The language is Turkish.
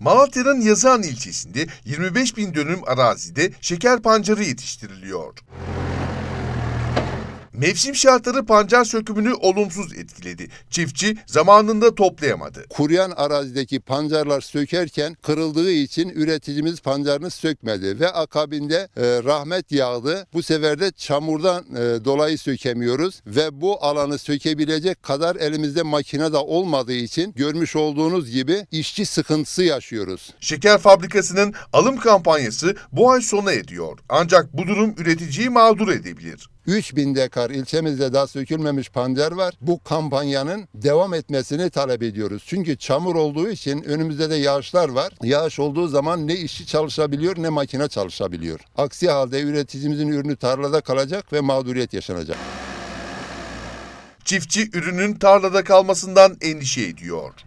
Malatya'nın Yazıhan ilçesinde 25 bin dönüm arazide şeker pancarı yetiştiriliyor. Mevsim şartları pancar sökümünü olumsuz etkiledi. Çiftçi zamanında toplayamadı. Kuruyan arazideki pancarlar sökerken kırıldığı için üreticimiz pancarını sökmedi ve akabinde e, rahmet yağdı. Bu sefer de çamurdan e, dolayı sökemiyoruz ve bu alanı sökebilecek kadar elimizde makine da olmadığı için görmüş olduğunuz gibi işçi sıkıntısı yaşıyoruz. Şeker fabrikasının alım kampanyası bu ay sona ediyor. Ancak bu durum üreticiyi mağdur edebilir. 3000 dekar ilçemizde daha sökülmemiş pancar var. Bu kampanyanın devam etmesini talep ediyoruz. Çünkü çamur olduğu için önümüzde de yağışlar var. Yağış olduğu zaman ne işçi çalışabiliyor ne makine çalışabiliyor. Aksi halde üreticimizin ürünü tarlada kalacak ve mağduriyet yaşanacak. Çiftçi ürünün tarlada kalmasından endişe ediyor.